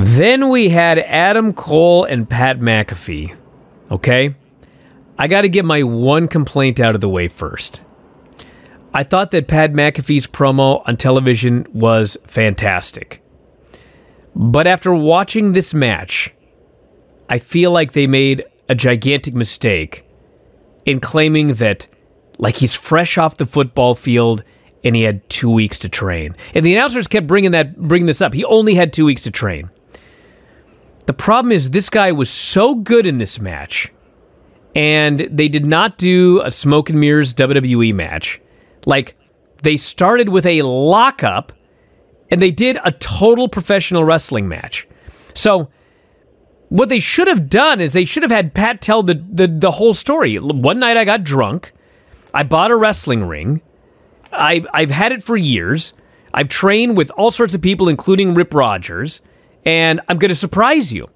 Then we had Adam Cole and Pat McAfee. Okay? I got to get my one complaint out of the way first. I thought that Pat McAfee's promo on television was fantastic. But after watching this match, I feel like they made a gigantic mistake in claiming that, like, he's fresh off the football field and he had two weeks to train. And the announcers kept bringing that, bringing this up. He only had two weeks to train. The problem is this guy was so good in this match, and they did not do a smoke and mirrors WWE match. Like they started with a lockup, and they did a total professional wrestling match. So what they should have done is they should have had Pat tell the, the, the whole story. One night I got drunk. I bought a wrestling ring. I, I've had it for years. I've trained with all sorts of people, including Rip Rogers and I'm going to surprise you.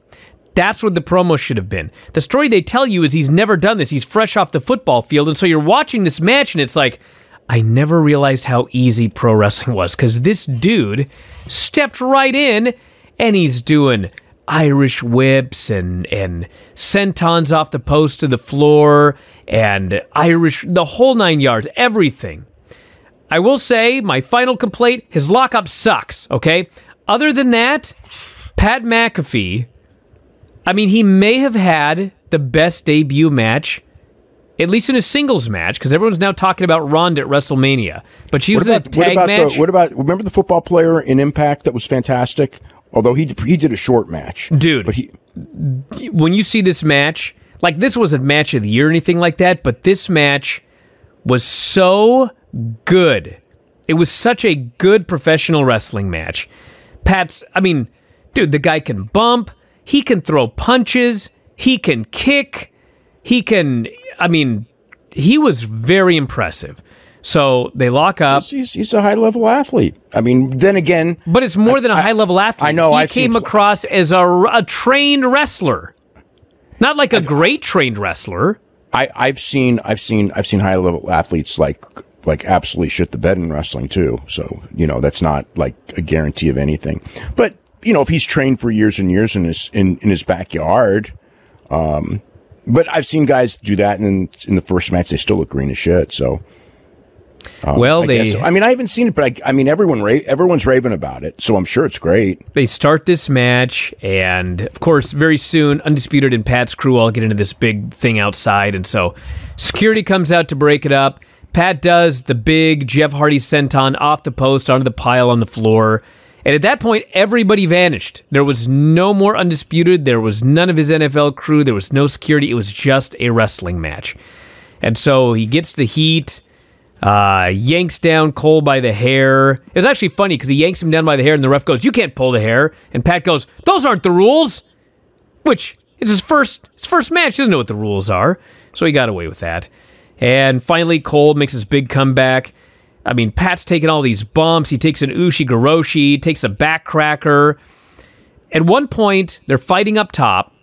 That's what the promo should have been. The story they tell you is he's never done this. He's fresh off the football field. And so you're watching this match and it's like, I never realized how easy pro wrestling was because this dude stepped right in and he's doing Irish whips and, and sentons off the post to the floor and Irish, the whole nine yards, everything. I will say, my final complaint his lockup sucks, okay? Other than that, Pat McAfee, I mean, he may have had the best debut match, at least in a singles match, because everyone's now talking about Ronda at WrestleMania. But she was about, a tag what match. The, what about remember the football player in Impact that was fantastic? Although he he did a short match, dude. But he when you see this match, like this wasn't match of the year or anything like that, but this match was so good. It was such a good professional wrestling match. Pat's, I mean, Dude, the guy can bump, he can throw punches, he can kick, he can I mean, he was very impressive. So they lock up. He's, he's, a high level athlete. I mean, then again, but it's more I, than a I, high level athlete. I know. He I've came across as a, a, trained wrestler, not like a I've, great trained wrestler. I, I've seen, I've seen, I've seen high level athletes like like absolutely shit the bed in wrestling too. So you know that's not like a guarantee of anything. But you know, if he's trained for years and years in his in, in his backyard, um, but I've seen guys do that, and in the first match they still look green as shit. So, um, well, I they. I mean, I haven't seen it, but I, I mean, everyone everyone's raving about it, so I'm sure it's great. They start this match, and of course, very soon, undisputed and Pat's crew all get into this big thing outside, and so security comes out to break it up. Pat does the big Jeff Hardy senton off the post onto the pile on the floor. And at that point, everybody vanished. There was no more Undisputed. There was none of his NFL crew. There was no security. It was just a wrestling match. And so he gets the heat, uh, yanks down Cole by the hair. It was actually funny because he yanks him down by the hair, and the ref goes, You can't pull the hair. And Pat goes, Those aren't the rules. Which it's his first his first match. He doesn't know what the rules are. So he got away with that. And finally, Cole makes his big comeback. I mean, Pat's taking all these bumps. He takes an Ushi Garoshi, takes a backcracker. At one point, they're fighting up top.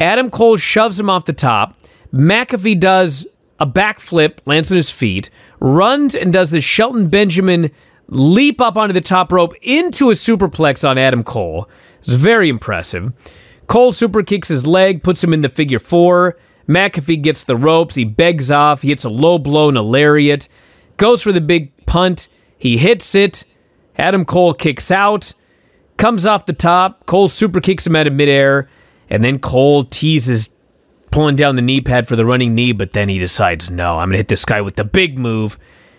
Adam Cole shoves him off the top. McAfee does a backflip, lands on his feet, runs and does the Shelton Benjamin leap up onto the top rope into a superplex on Adam Cole. It's very impressive. Cole super kicks his leg, puts him in the figure four. McAfee gets the ropes. He begs off. He hits a low blow and a lariat goes for the big punt. He hits it. Adam Cole kicks out, comes off the top. Cole super kicks him out of midair, and then Cole teases pulling down the knee pad for the running knee, but then he decides, no, I'm going to hit this guy with the big move.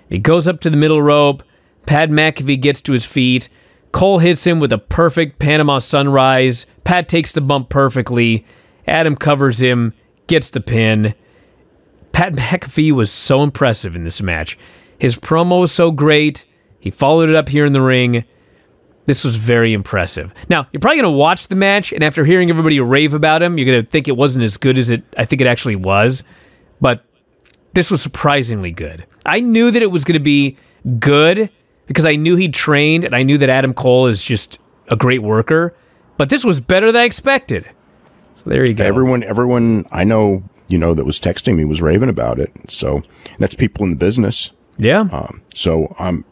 He goes up to the middle rope. Pat McAfee gets to his feet. Cole hits him with a perfect Panama sunrise. Pat takes the bump perfectly. Adam covers him, gets the pin. Pat McAfee was so impressive in this match. His promo was so great. He followed it up here in the ring. This was very impressive. Now, you're probably going to watch the match, and after hearing everybody rave about him, you're going to think it wasn't as good as it I think it actually was. But this was surprisingly good. I knew that it was going to be good because I knew he trained and I knew that Adam Cole is just a great worker, but this was better than I expected. So there you go. Everyone everyone I know, you know that was texting me was raving about it. So that's people in the business. Yeah. Um, so I'm, um,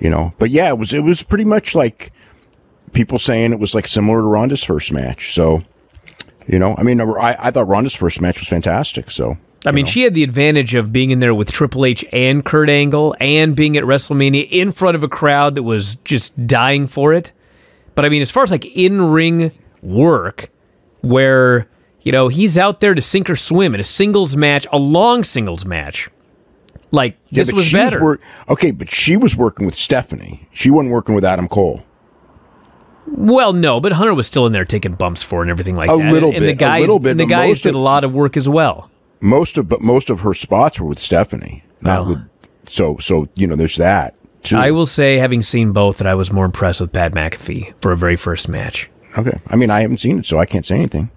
you know, but yeah, it was it was pretty much like people saying it was like similar to Ronda's first match. So, you know, I mean, I, I thought Ronda's first match was fantastic. So. I mean, know. she had the advantage of being in there with Triple H and Kurt Angle and being at WrestleMania in front of a crowd that was just dying for it. But I mean, as far as like in ring work, where, you know, he's out there to sink or swim in a singles match, a long singles match, like yeah, this was better. Was okay, but she was working with Stephanie. She wasn't working with Adam Cole. Well, no, but Hunter was still in there taking bumps for and everything like a that. Little and, and bit, guys, a little bit. And the guys did of, a lot of work as well. Most of, but most of her spots were with Stephanie, not well, oh. with. So, so you know, there's that. Too. I will say, having seen both, that I was more impressed with Pat McAfee for a very first match. Okay, I mean, I haven't seen it, so I can't say anything.